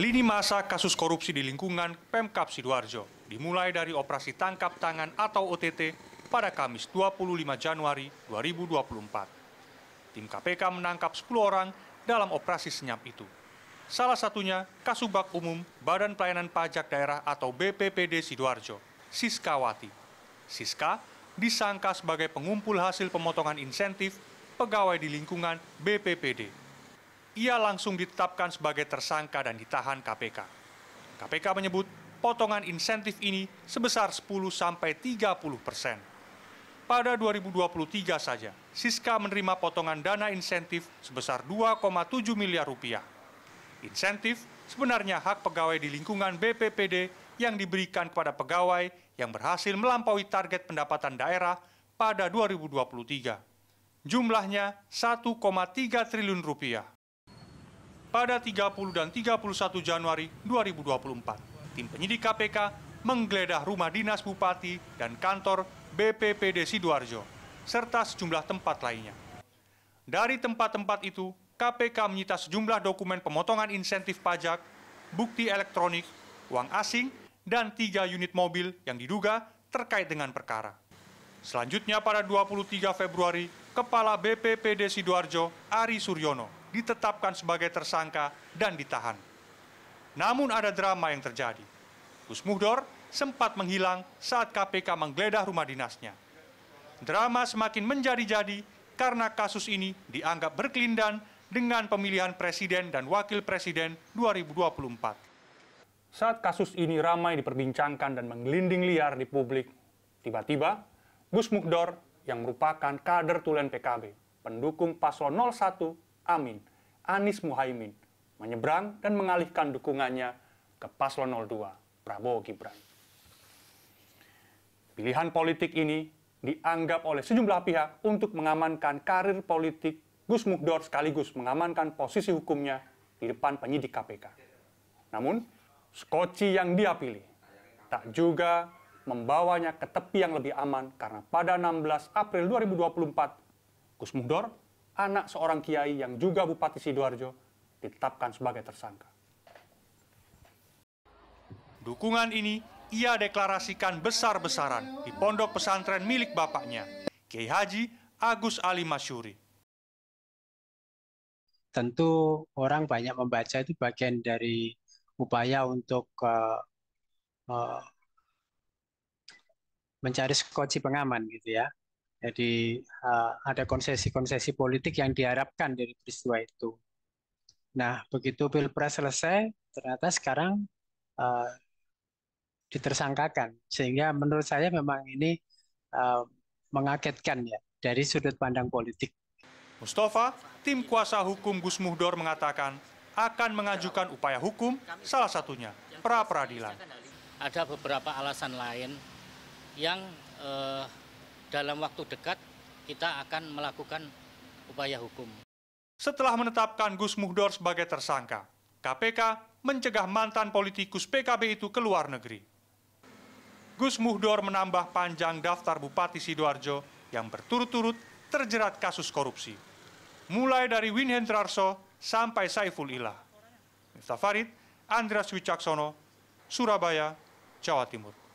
Lini masa kasus korupsi di lingkungan Pemkap Sidoarjo dimulai dari operasi tangkap tangan atau OTT pada Kamis 25 Januari 2024. Tim KPK menangkap 10 orang dalam operasi senyap itu. Salah satunya Kasubag Umum Badan Pelayanan Pajak Daerah atau BPPD Sidoarjo, Siska Wati. Siska disangka sebagai pengumpul hasil pemotongan insentif pegawai di lingkungan BPPD ia langsung ditetapkan sebagai tersangka dan ditahan KPK. KPK menyebut potongan insentif ini sebesar 10-30 sampai persen. Pada 2023 saja, Siska menerima potongan dana insentif sebesar 2,7 miliar rupiah. Insentif sebenarnya hak pegawai di lingkungan BPPD yang diberikan kepada pegawai yang berhasil melampaui target pendapatan daerah pada 2023. Jumlahnya 1,3 triliun rupiah pada 30 dan 31 Januari 2024. Tim penyidik KPK menggeledah rumah dinas bupati dan kantor BPPD Sidoarjo, serta sejumlah tempat lainnya. Dari tempat-tempat itu, KPK menyita sejumlah dokumen pemotongan insentif pajak, bukti elektronik, uang asing, dan tiga unit mobil yang diduga terkait dengan perkara. Selanjutnya pada 23 Februari, Kepala BPPD Sidoarjo, Ari Suryono, ditetapkan sebagai tersangka dan ditahan. Namun ada drama yang terjadi. Gus Muhdor sempat menghilang saat KPK menggeledah rumah dinasnya. Drama semakin menjadi-jadi karena kasus ini dianggap berkelindan dengan pemilihan presiden dan wakil presiden 2024. Saat kasus ini ramai diperbincangkan dan menggelinding liar di publik, tiba-tiba Gus Mukdor yang merupakan kader tulen PKB, pendukung paslon 01 Amin, Anies Muhaimin, menyeberang dan mengalihkan dukungannya ke Paslon 02, Prabowo Gibran. Pilihan politik ini dianggap oleh sejumlah pihak untuk mengamankan karir politik Gus Muhdor sekaligus mengamankan posisi hukumnya di depan penyidik KPK. Namun, skoci yang dia pilih tak juga membawanya ke tepi yang lebih aman karena pada 16 April 2024, Gus Muhdor anak seorang kiai yang juga Bupati Sidoarjo, ditetapkan sebagai tersangka. Dukungan ini ia deklarasikan besar-besaran di pondok pesantren milik bapaknya, Kiai Haji Agus Ali Masyuri. Tentu orang banyak membaca itu bagian dari upaya untuk uh, uh, mencari skoci pengaman gitu ya. Jadi uh, ada konsesi-konsesi politik yang diharapkan dari peristiwa itu. Nah, begitu pilpres selesai, ternyata sekarang uh, ditersangkakan. Sehingga menurut saya memang ini uh, mengagetkan ya dari sudut pandang politik. Mustafa, tim kuasa hukum Gus Muhdor mengatakan akan mengajukan upaya hukum, salah satunya pra peradilan. Ada beberapa alasan lain yang eh, dalam waktu dekat kita akan melakukan upaya hukum. Setelah menetapkan Gus Muhdor sebagai tersangka, KPK mencegah mantan politikus PKB itu ke luar negeri. Gus Muhdor menambah panjang daftar Bupati Sidoarjo yang berturut-turut terjerat kasus korupsi. Mulai dari Win Trarso sampai Saiful Ilah. Miftah Farid, Andreas Wicaksono, Surabaya, Jawa Timur.